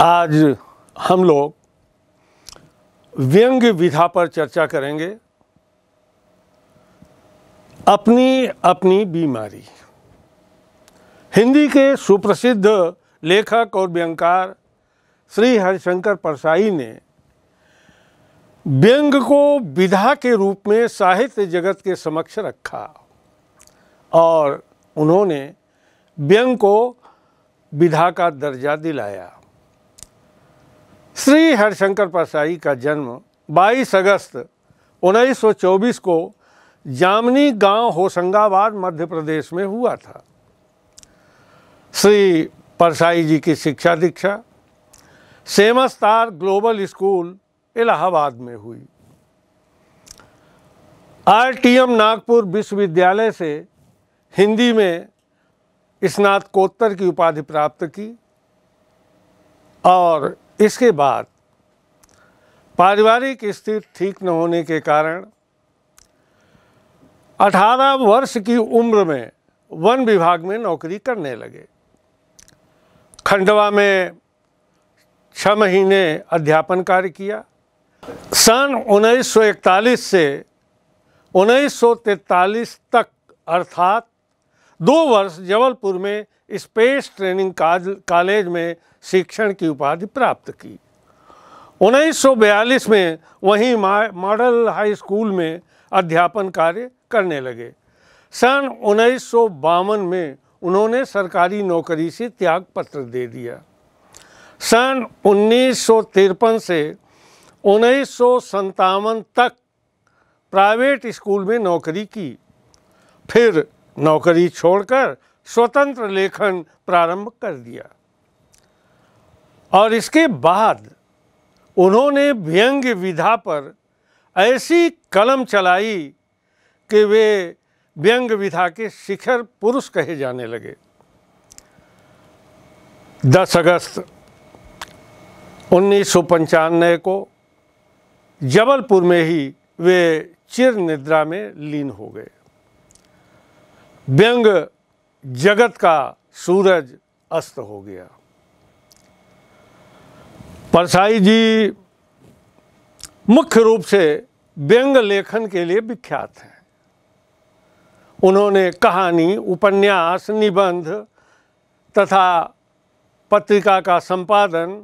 आज हम लोग व्यंग्य विधा पर चर्चा करेंगे अपनी अपनी बीमारी हिंदी के सुप्रसिद्ध लेखक और व्यंकार श्री हरिशंकर परसाई ने व्यंग को विधा के रूप में साहित्य जगत के समक्ष रखा और उन्होंने व्यंग को विधा का दर्जा दिलाया श्री हरिशंकर परसाई का जन्म 22 अगस्त 1924 को जामनी गांव होशंगाबाद मध्य प्रदेश में हुआ था श्री परसाई जी की शिक्षा दीक्षा सेमस्तार ग्लोबल स्कूल इलाहाबाद में हुई आरटीएम नागपुर विश्वविद्यालय से हिंदी में स्नातकोत्तर की उपाधि प्राप्त की और इसके बाद पारिवारिक स्थिति ठीक न होने के कारण 18 वर्ष की उम्र में वन विभाग में नौकरी करने लगे खंडवा में छः महीने अध्यापन कार्य किया सन 1941 से 1943 तक अर्थात दो वर्ष जबलपुर में स्पेस ट्रेनिंग कॉलेज में शिक्षण की उपाधि प्राप्त की 1942 में वहीं मॉडल हाई स्कूल में अध्यापन कार्य करने लगे सन उन्नीस में उन्होंने सरकारी नौकरी से त्याग पत्र दे दिया सन उन्नीस से उन्नीस तक प्राइवेट स्कूल में नौकरी की फिर नौकरी छोड़कर स्वतंत्र लेखन प्रारंभ कर दिया और इसके बाद उन्होंने व्यंग्य विधा पर ऐसी कलम चलाई कि वे व्यंग विधा के शिखर पुरुष कहे जाने लगे 10 अगस्त उन्नीस को जबलपुर में ही वे चिर निद्रा में लीन हो गए व्यंग जगत का सूरज अस्त हो गया परसाई जी मुख्य रूप से व्यंग लेखन के लिए विख्यात हैं उन्होंने कहानी उपन्यास निबंध तथा पत्रिका का संपादन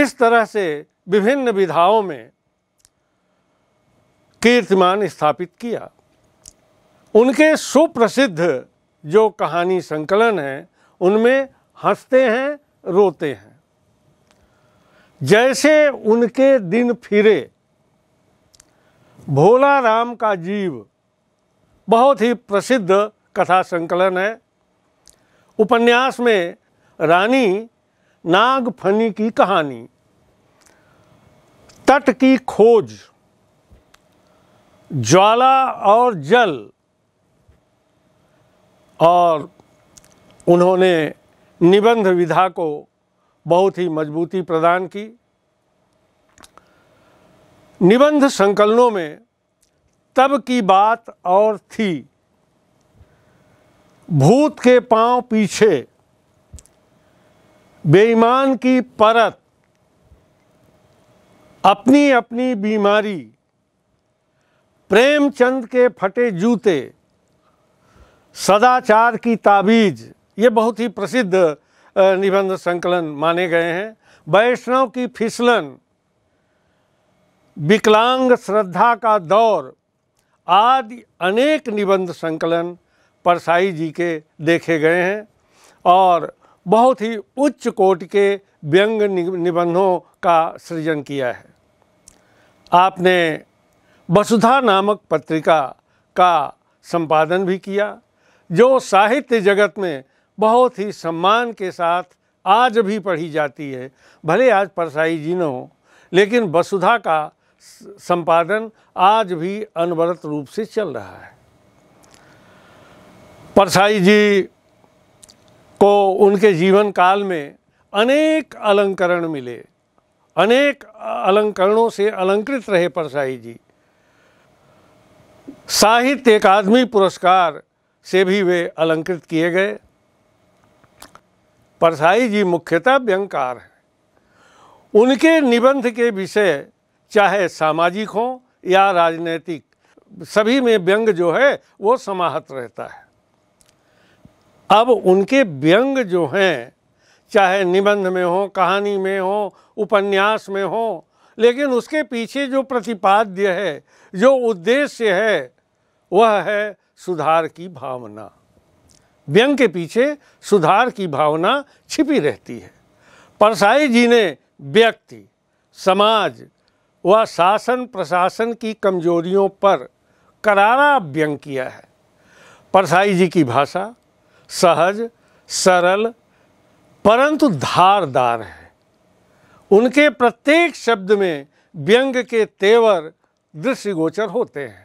इस तरह से विभिन्न विधाओं में कीर्तिमान स्थापित किया उनके सुप्रसिद्ध जो कहानी संकलन है उनमें हंसते हैं रोते हैं जैसे उनके दिन फिरे भोला राम का जीव बहुत ही प्रसिद्ध कथा संकलन है उपन्यास में रानी नागफनी की कहानी तट की खोज ज्वाला और जल और उन्होंने निबंध विधा को बहुत ही मजबूती प्रदान की निबंध संकलनों में तब की बात और थी भूत के पांव पीछे बेईमान की परत अपनी अपनी बीमारी प्रेमचंद के फटे जूते सदाचार की ताबीज ये बहुत ही प्रसिद्ध निबंध संकलन माने गए हैं वैष्णव की फिसलन विकलांग श्रद्धा का दौर आदि अनेक निबंध संकलन परसाई जी के देखे गए हैं और बहुत ही उच्च कोट के व्यंग निबंधों का सृजन किया है आपने वसुधा नामक पत्रिका का संपादन भी किया जो साहित्य जगत में बहुत ही सम्मान के साथ आज भी पढ़ी जाती है भले आज परसाई जी न हो लेकिन वसुधा का संपादन आज भी अनवरत रूप से चल रहा है परसाई जी को उनके जीवन काल में अनेक अलंकरण मिले अनेक अलंकरणों से अलंकृत रहे परसाई जी साहित्य अकादमी पुरस्कार से भी वे अलंकृत किए गए परसाई जी मुख्यतः व्यंकार हैं उनके निबंध के विषय चाहे सामाजिक हों या राजनैतिक सभी में व्यंग जो है वो समाहत रहता है अब उनके व्यंग जो हैं चाहे निबंध में हो कहानी में हो उपन्यास में हो लेकिन उसके पीछे जो प्रतिपाद्य है जो उद्देश्य है वह है सुधार की भावना व्यंग के पीछे सुधार की भावना छिपी रहती है परसाई जी ने व्यक्ति समाज व शासन प्रशासन की कमजोरियों पर करारा व्यंग किया है परसाई जी की भाषा सहज सरल परंतु धारदार है उनके प्रत्येक शब्द में व्यंग के तेवर दृश्यगोचर होते हैं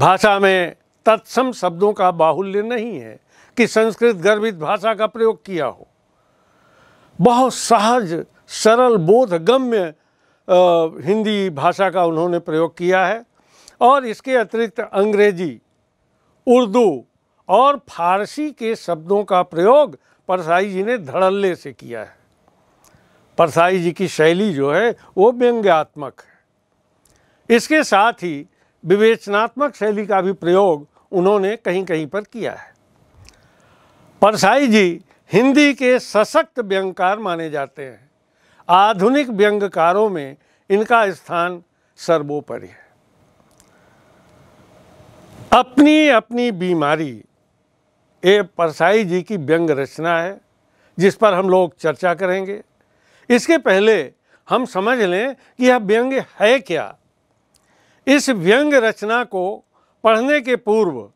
भाषा में तत्सम शब्दों का बाहुल्य नहीं है कि संस्कृत गर्भित भाषा का प्रयोग किया हो बहुत सहज सरल बोधगम्य हिंदी भाषा का उन्होंने प्रयोग किया है और इसके अतिरिक्त अंग्रेजी उर्दू और फारसी के शब्दों का प्रयोग परसाई जी ने धड़ल्ले से किया है परसाई जी की शैली जो है वो व्यंग्यात्मक है इसके साथ ही विवेचनात्मक शैली का भी प्रयोग उन्होंने कहीं कहीं पर किया है परसाई जी हिंदी के सशक्त व्यंगकार माने जाते हैं आधुनिक व्यंगकारों में इनका स्थान सर्वोपरि है अपनी अपनी बीमारी ये परसाई जी की व्यंग रचना है जिस पर हम लोग चर्चा करेंगे इसके पहले हम समझ लें कि यह व्यंग है क्या इस व्यंग रचना को पढ़ने के पूर्व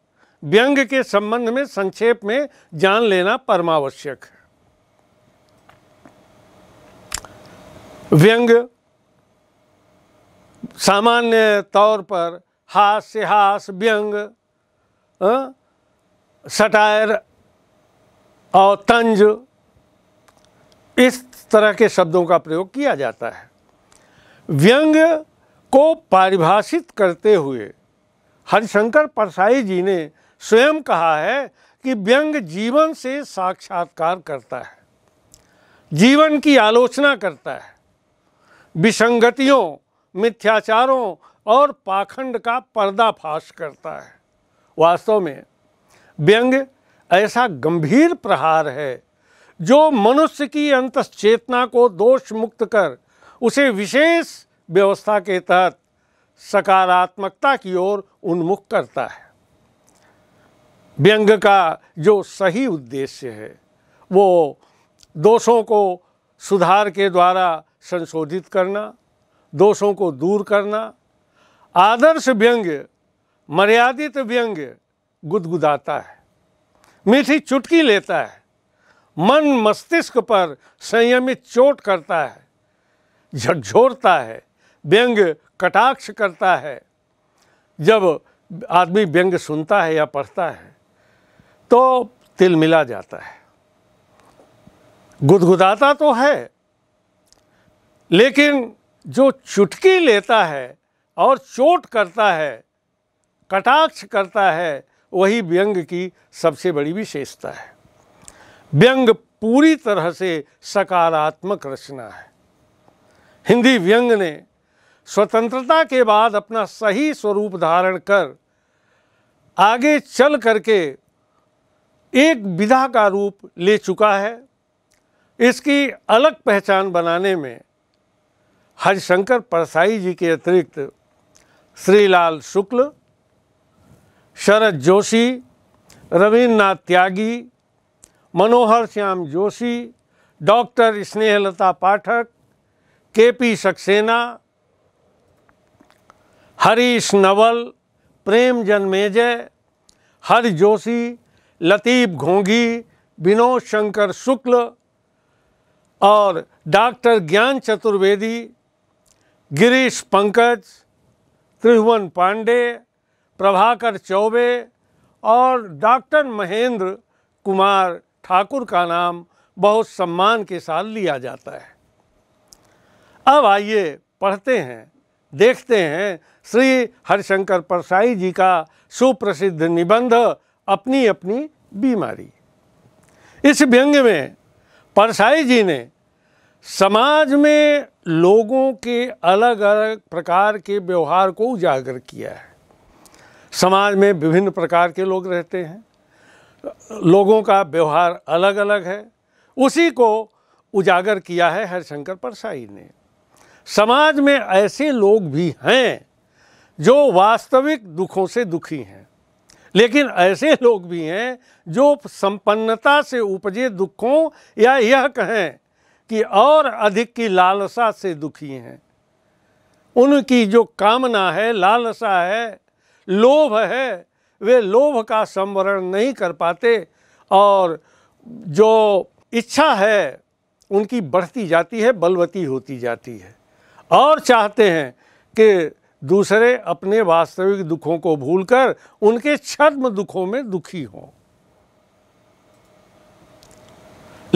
व्यंग के संबंध में संक्षेप में जान लेना परमावश्यक है व्यंग सामान्य तौर पर हास्य हास व्यंग सटायर और तंज इस तरह के शब्दों का प्रयोग किया जाता है व्यंग को परिभाषित करते हुए हरिशंकर परसाई जी ने स्वयं कहा है कि व्यंग जीवन से साक्षात्कार करता है जीवन की आलोचना करता है विसंगतियों मिथ्याचारों और पाखंड का पर्दाफाश करता है वास्तव में व्यंग ऐसा गंभीर प्रहार है जो मनुष्य की अंतचेतना को दोष मुक्त कर उसे विशेष व्यवस्था के तहत सकारात्मकता की ओर उन्मुख करता है व्यंग का जो सही उद्देश्य है वो दोषों को सुधार के द्वारा संशोधित करना दोषों को दूर करना आदर्श व्यंग मर्यादित व्यंग गुदगुदाता है मीठी चुटकी लेता है मन मस्तिष्क पर संयमित चोट करता है झकझोरता है व्यंग कटाक्ष करता है जब आदमी व्यंग सुनता है या पढ़ता है तो तिल मिला जाता है गुदगुदाता तो है लेकिन जो चुटकी लेता है और चोट करता है कटाक्ष करता है वही व्यंग की सबसे बड़ी विशेषता है व्यंग पूरी तरह से सकारात्मक रचना है हिंदी व्यंग ने स्वतंत्रता के बाद अपना सही स्वरूप धारण कर आगे चल करके एक विधा का रूप ले चुका है इसकी अलग पहचान बनाने में हरिशंकर परसाई जी के अतिरिक्त Shrilal Shukla Sharad Joshi Ravindranath Tyagi Manohar Shyam Joshi doctor Snehlata Pathak K P Saxena Harish Naval Prem Janmejay Hari Joshi Latif घोंगी विनोद शंकर शुक्ल और डॉक्टर ज्ञान चतुर्वेदी गिरीश पंकज त्रिभुवन पांडे प्रभाकर चौबे और डॉक्टर महेंद्र कुमार ठाकुर का नाम बहुत सम्मान के साथ लिया जाता है अब आइए पढ़ते हैं देखते हैं श्री हरिशंकर परसाई जी का सुप्रसिद्ध निबंध अपनी अपनी बीमारी इस व्यंग में परसाई जी ने समाज में लोगों के अलग अलग प्रकार के व्यवहार को उजागर किया है समाज में विभिन्न प्रकार के लोग रहते हैं लोगों का व्यवहार अलग अलग है उसी को उजागर किया है हरिशंकर परसाई ने समाज में ऐसे लोग भी हैं जो वास्तविक दुखों से दुखी हैं लेकिन ऐसे लोग भी हैं जो संपन्नता से उपजे दुखों या यह कहें कि और अधिक की लालसा से दुखी हैं उनकी जो कामना है लालसा है लोभ है वे लोभ का संवरण नहीं कर पाते और जो इच्छा है उनकी बढ़ती जाती है बलवती होती जाती है और चाहते हैं कि दूसरे अपने वास्तविक दुखों को भूलकर उनके छद्म दुखों में दुखी हों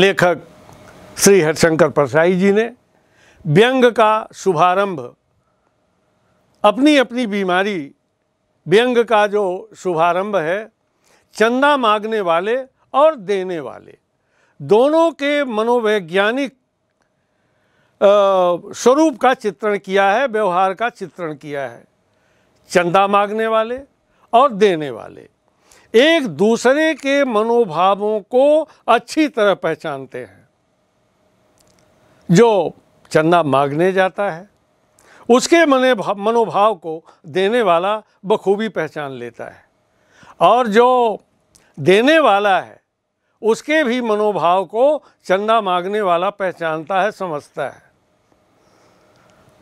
लेखक श्री हरिशंकर परसाई जी ने व्यंग का शुभारंभ अपनी अपनी बीमारी व्यंग का जो शुभारंभ है चंदा मांगने वाले और देने वाले दोनों के मनोवैज्ञानिक स्वरूप का चित्रण किया है व्यवहार का चित्रण किया है चंदा मांगने वाले और देने वाले एक दूसरे के मनोभावों को अच्छी तरह पहचानते हैं जो चंदा मांगने जाता है उसके मने मनोभाव को देने वाला बखूबी पहचान लेता है और जो देने वाला है उसके भी मनोभाव को चंदा मांगने वाला पहचानता है समझता है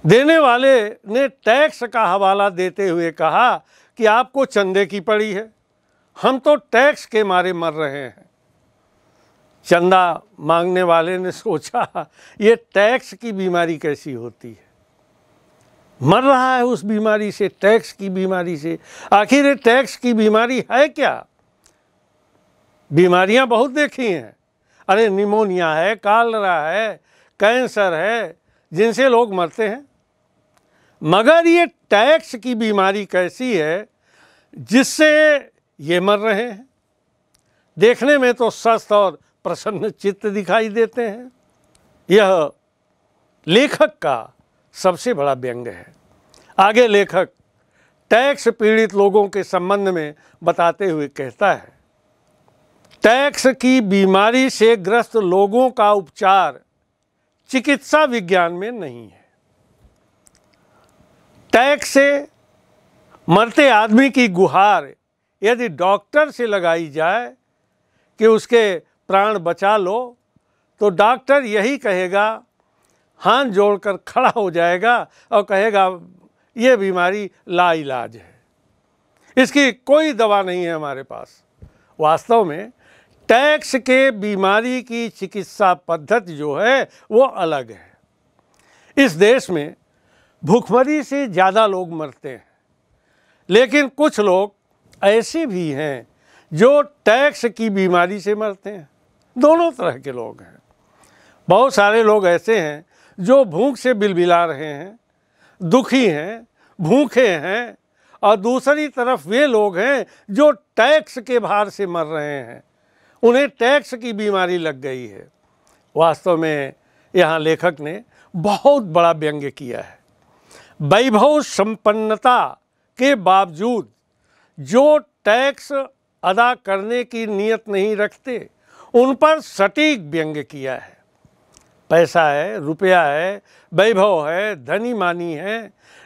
देने वाले ने टैक्स का हवाला देते हुए कहा कि आपको चंदे की पड़ी है हम तो टैक्स के मारे मर रहे हैं चंदा मांगने वाले ने सोचा ये टैक्स की बीमारी कैसी होती है मर रहा है उस बीमारी से टैक्स की बीमारी से आखिर ये टैक्स की बीमारी है क्या बीमारियां बहुत देखी हैं अरे निमोनिया है कालरा है कैंसर है जिनसे लोग मरते हैं मगर ये टैक्स की बीमारी कैसी है जिससे ये मर रहे हैं देखने में तो स्वस्थ और प्रसन्न चित्त दिखाई देते हैं यह लेखक का सबसे बड़ा व्यंग है आगे लेखक टैक्स पीड़ित लोगों के संबंध में बताते हुए कहता है टैक्स की बीमारी से ग्रस्त लोगों का उपचार चिकित्सा विज्ञान में नहीं है टैक्स से मरते आदमी की गुहार यदि डॉक्टर से लगाई जाए कि उसके प्राण बचा लो तो डॉक्टर यही कहेगा हाथ जोड़कर खड़ा हो जाएगा और कहेगा ये बीमारी लाइलाज है इसकी कोई दवा नहीं है हमारे पास वास्तव में टैक्स के बीमारी की चिकित्सा पद्धति जो है वो अलग है इस देश में भूखमरी से ज़्यादा लोग मरते हैं लेकिन कुछ लोग ऐसे भी हैं जो टैक्स की बीमारी से मरते हैं दोनों तरह के लोग हैं बहुत सारे लोग ऐसे हैं जो भूख से बिलबिला रहे हैं दुखी हैं भूखे हैं और दूसरी तरफ वे लोग हैं जो टैक्स के भार से मर रहे हैं उन्हें टैक्स की बीमारी लग गई है वास्तव में यहाँ लेखक ने बहुत बड़ा व्यंग्य किया है वैभव संपन्नता के बावजूद जो टैक्स अदा करने की नियत नहीं रखते उन पर सटीक व्यंग्य किया है पैसा है रुपया है वैभव है धनी मानी है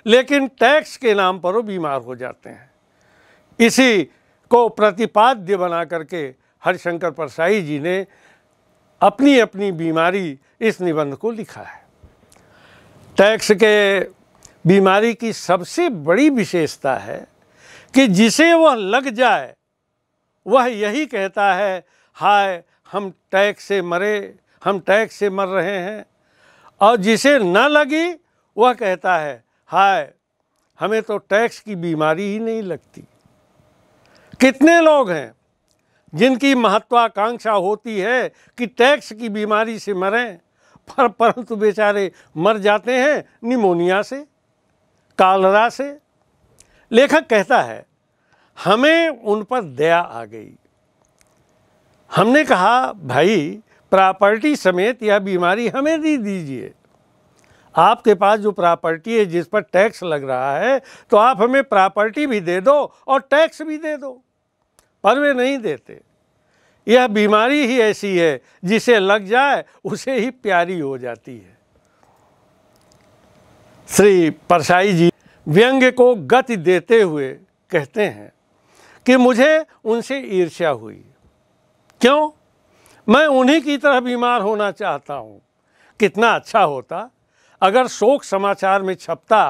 लेकिन टैक्स के नाम पर वो बीमार हो जाते हैं इसी को प्रतिपाद्य बना करके हरिशंकर परसाई जी ने अपनी अपनी बीमारी इस निबंध को लिखा है टैक्स के बीमारी की सबसे बड़ी विशेषता है कि जिसे वह लग जाए वह यही कहता है हाय हम टैग से मरे हम टैग से मर रहे हैं और जिसे न लगी वह कहता है हाय हमें तो टैक्स की बीमारी ही नहीं लगती कितने लोग हैं जिनकी महत्वाकांक्षा होती है कि टैक्स की बीमारी से मरें पर परंतु बेचारे मर जाते हैं निमोनिया से कालरा से लेखक कहता है हमें उन पर दया आ गई हमने कहा भाई प्रॉपर्टी समेत यह बीमारी हमें दे दीजिए आपके पास जो प्रॉपर्टी है जिस पर टैक्स लग रहा है तो आप हमें प्रॉपर्टी भी दे दो और टैक्स भी दे दो पर वे नहीं देते यह बीमारी ही ऐसी है जिसे लग जाए उसे ही प्यारी हो जाती है श्री परसाई जी व्यंग्य को गति देते हुए कहते हैं कि मुझे उनसे ईर्ष्या हुई क्यों मैं उन्हीं की तरह बीमार होना चाहता हूँ कितना अच्छा होता अगर शोक समाचार में छपता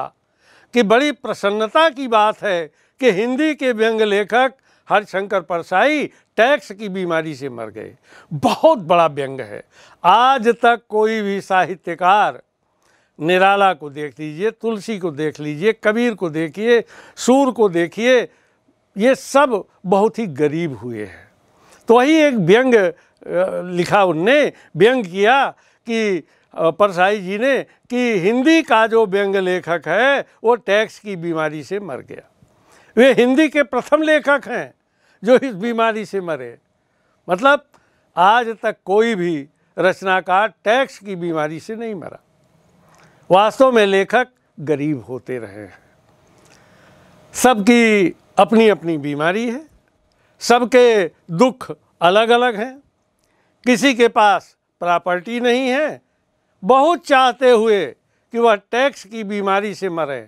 कि बड़ी प्रसन्नता की बात है कि हिंदी के व्यंग लेखक हरिशंकर परसाई टैक्स की बीमारी से मर गए बहुत बड़ा व्यंग है आज तक कोई भी साहित्यकार निराला को देख लीजिए तुलसी को देख लीजिए कबीर को देखिए सूर को देखिए ये सब बहुत ही गरीब हुए हैं तो वही एक व्यंग लिखा उनने व्यंग किया कि परसाई जी ने कि हिंदी का जो व्यंग लेखक है वो टैक्स की बीमारी से मर गया वे हिंदी के प्रथम लेखक हैं जो इस बीमारी से मरे मतलब आज तक कोई भी रचनाकार टैक्स की बीमारी से नहीं मरा वास्तव में लेखक गरीब होते रहे हैं सबकी अपनी अपनी बीमारी है सबके दुख अलग अलग हैं किसी के पास प्रॉपर्टी नहीं है बहुत चाहते हुए कि वह टैक्स की बीमारी से मरे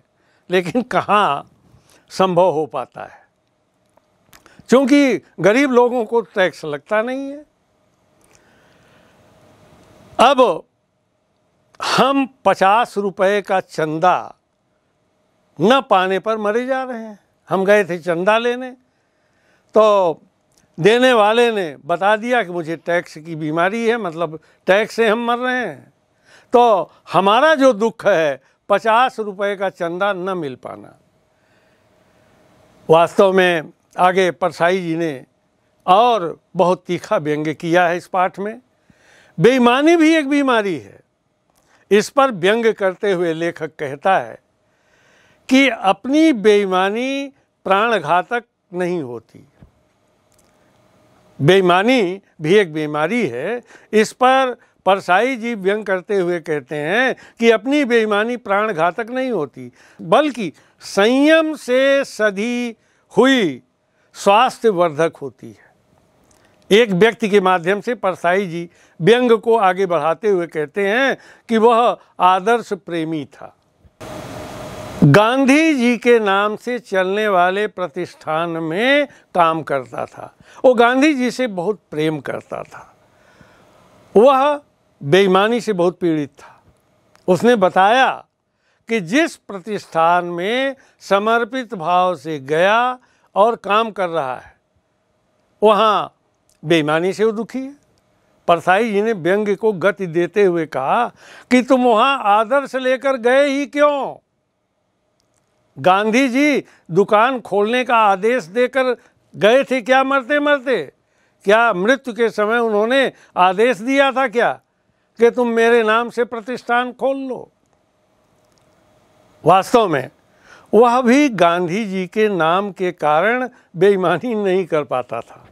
लेकिन कहाँ संभव हो पाता है क्योंकि गरीब लोगों को टैक्स लगता नहीं है अब हम पचास रुपए का चंदा न पाने पर मरे जा रहे हैं हम गए थे चंदा लेने तो देने वाले ने बता दिया कि मुझे टैक्स की बीमारी है मतलब टैक्स से हम मर रहे हैं तो हमारा जो दुख है पचास रुपए का चंदा न मिल पाना वास्तव में आगे परसाई जी ने और बहुत तीखा व्यंग्य किया है इस पाठ में बेईमानी भी एक बीमारी है इस पर व्यंग करते हुए लेखक कहता है कि अपनी बेईमानी प्राण घातक नहीं होती बेईमानी भी एक बीमारी है इस पर परसाई जी व्यंग करते हुए कहते हैं कि अपनी बेईमानी प्राण घातक नहीं होती बल्कि संयम से सधी हुई स्वास्थ्यवर्धक होती है एक व्यक्ति के माध्यम से परसाई जी व्यंग को आगे बढ़ाते हुए कहते हैं कि वह आदर्श प्रेमी था गांधी जी के नाम से चलने वाले प्रतिष्ठान में काम करता था वो गांधी जी से बहुत प्रेम करता था वह बेईमानी से बहुत पीड़ित था उसने बताया कि जिस प्रतिष्ठान में समर्पित भाव से गया और काम कर रहा है वहाँ बेईमानी से वो दुखी है परसाई जी ने व्यंग्य को गति देते हुए कहा कि तुम वहां आदर्श लेकर गए ही क्यों गांधी जी दुकान खोलने का आदेश देकर गए थे क्या मरते मरते क्या मृत्यु के समय उन्होंने आदेश दिया था क्या कि तुम मेरे नाम से प्रतिष्ठान खोल लो वास्तव में वह भी गांधी जी के नाम के कारण बेईमानी नहीं कर पाता था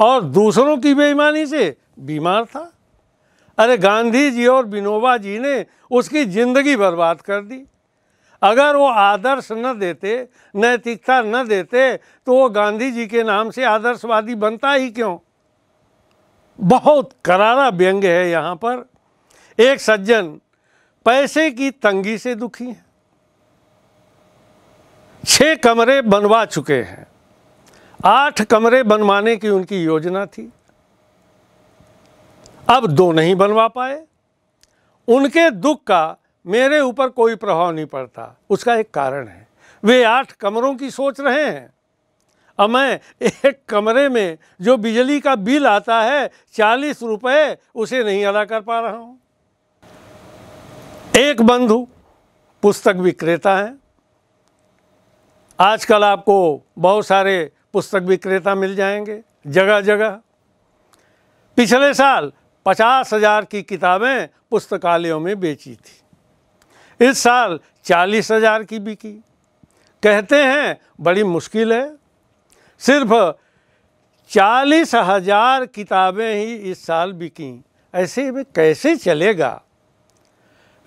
और दूसरों की बेईमानी से बीमार था अरे गांधी जी और विनोबा जी ने उसकी ज़िंदगी बर्बाद कर दी अगर वो आदर्श न देते नैतिकता न देते तो वो गांधी जी के नाम से आदर्शवादी बनता ही क्यों बहुत करारा व्यंग है यहाँ पर एक सज्जन पैसे की तंगी से दुखी है छह कमरे बनवा चुके हैं आठ कमरे बनवाने की उनकी योजना थी अब दो नहीं बनवा पाए उनके दुख का मेरे ऊपर कोई प्रभाव नहीं पड़ता उसका एक कारण है वे आठ कमरों की सोच रहे हैं अब मैं एक कमरे में जो बिजली का बिल आता है चालीस रुपये उसे नहीं अदा कर पा रहा हूँ एक बंधु पुस्तक विक्रेता हैं आजकल आपको बहुत सारे पुस्तक विक्रेता मिल जाएंगे जगह जगह पिछले साल पचास हजार की किताबें पुस्तकालयों में बेची थी इस साल चालीस हजार की बिकी कहते हैं बड़ी मुश्किल है सिर्फ चालीस हजार किताबें ही इस साल बिकी ऐसे में कैसे चलेगा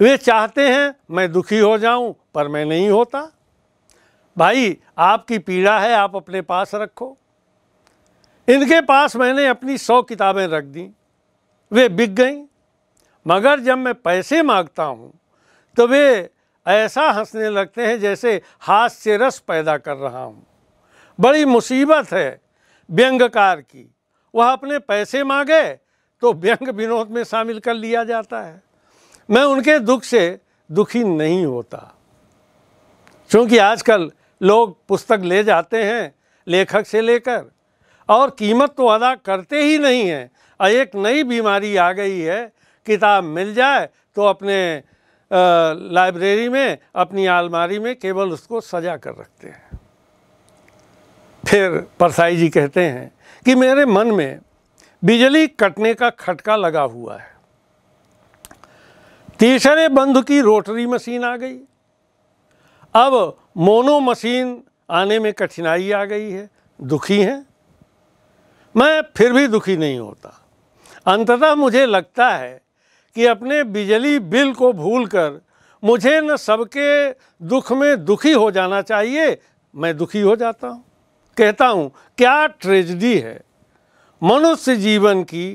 वे चाहते हैं मैं दुखी हो जाऊं पर मैं नहीं होता भाई आपकी पीड़ा है आप अपने पास रखो इनके पास मैंने अपनी सौ किताबें रख दी वे बिक गईं मगर जब मैं पैसे मांगता हूँ तो वे ऐसा हंसने लगते हैं जैसे हाथ से रस पैदा कर रहा हूँ बड़ी मुसीबत है व्यंगकार की वह अपने पैसे मांगे तो व्यंग विनोद में शामिल कर लिया जाता है मैं उनके दुख से दुखी नहीं होता क्योंकि आजकल लोग पुस्तक ले जाते हैं लेखक से लेकर और कीमत तो अदा करते ही नहीं हैं और एक नई बीमारी आ गई है किताब मिल जाए तो अपने लाइब्रेरी में अपनी आलमारी में केवल उसको सजा कर रखते हैं फिर परसाई जी कहते हैं कि मेरे मन में बिजली कटने का खटका लगा हुआ है तीसरे बंधु की रोटरी मशीन आ गई अब मोनो मशीन आने में कठिनाई आ गई है दुखी हैं मैं फिर भी दुखी नहीं होता अंततः मुझे लगता है कि अपने बिजली बिल को भूलकर मुझे न सबके दुख में दुखी हो जाना चाहिए मैं दुखी हो जाता हूँ कहता हूँ क्या ट्रेजडी है मनुष्य जीवन की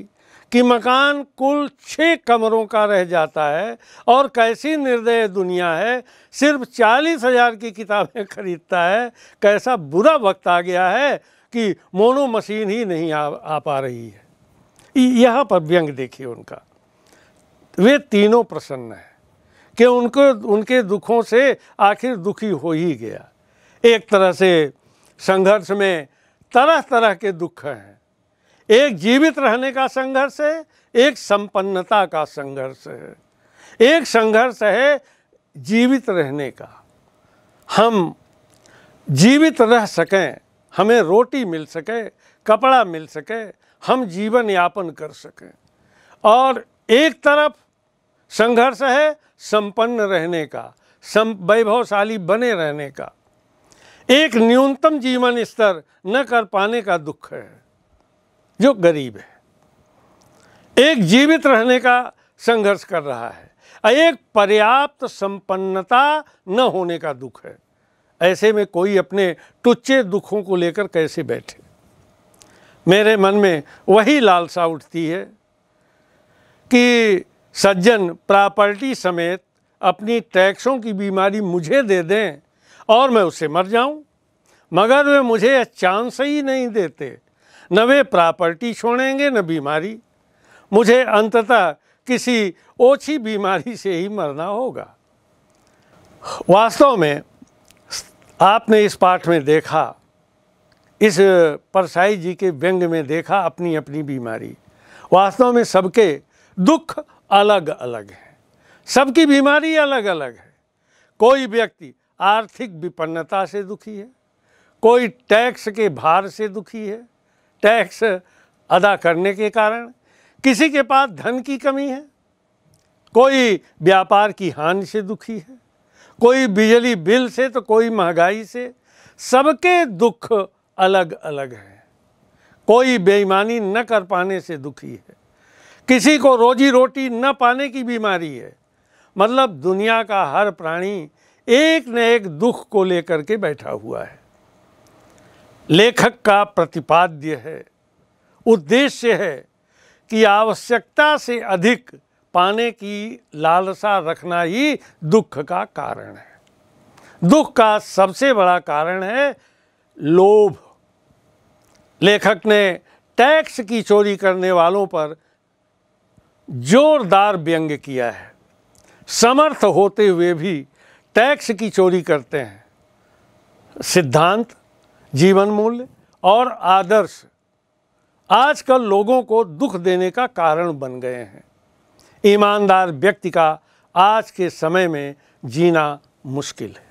कि मकान कुल छः कमरों का रह जाता है और कैसी निर्दय दुनिया है सिर्फ चालीस हज़ार की किताबें खरीदता है कैसा बुरा वक्त आ गया है कि मोनो मशीन ही नहीं आ, आ पा रही है यहाँ पर व्यंग देखिए उनका वे तीनों प्रसन्न हैं कि उनको उनके दुखों से आखिर दुखी हो ही गया एक तरह से संघर्ष में तरह तरह के दुख हैं एक जीवित रहने का संघर्ष है एक संपन्नता का संघर्ष है एक संघर्ष है जीवित रहने का हम जीवित रह सकें हमें रोटी मिल सके कपड़ा मिल सके हम जीवन यापन कर सकें और एक तरफ संघर्ष है संपन्न रहने का सम वैभवशाली बने रहने का एक न्यूनतम जीवन स्तर न कर पाने का दुख है जो गरीब है एक जीवित रहने का संघर्ष कर रहा है एक पर्याप्त संपन्नता न होने का दुख है ऐसे में कोई अपने टुच्चे दुखों को लेकर कैसे बैठे मेरे मन में वही लालसा उठती है कि सज्जन प्रॉपर्टी समेत अपनी टैक्सों की बीमारी मुझे दे दें और मैं उससे मर जाऊं मगर वे मुझे चांस ही नहीं देते न वे प्रॉपर्टी छोड़ेंगे न बीमारी मुझे अंततः किसी ओछी बीमारी से ही मरना होगा वास्तव में आपने इस पाठ में देखा इस परसाई जी के व्यंग में देखा अपनी अपनी बीमारी वास्तव में सबके दुख अलग अलग हैं सबकी बीमारी अलग अलग है कोई व्यक्ति आर्थिक विपन्नता से दुखी है कोई टैक्स के भार से दुखी है टैक्स अदा करने के कारण किसी के पास धन की कमी है कोई व्यापार की हानि से दुखी है कोई बिजली बिल से तो कोई महंगाई से सबके दुख अलग अलग हैं कोई बेईमानी न कर पाने से दुखी है किसी को रोजी रोटी न पाने की बीमारी है मतलब दुनिया का हर प्राणी एक न एक दुख को लेकर के बैठा हुआ है लेखक का प्रतिपाद्य है उद्देश्य है कि आवश्यकता से अधिक पाने की लालसा रखना ही दुख का कारण है दुख का सबसे बड़ा कारण है लोभ लेखक ने टैक्स की चोरी करने वालों पर जोरदार व्यंग किया है समर्थ होते हुए भी टैक्स की चोरी करते हैं सिद्धांत जीवन मूल्य और आदर्श आजकल लोगों को दुख देने का कारण बन गए हैं ईमानदार व्यक्ति का आज के समय में जीना मुश्किल है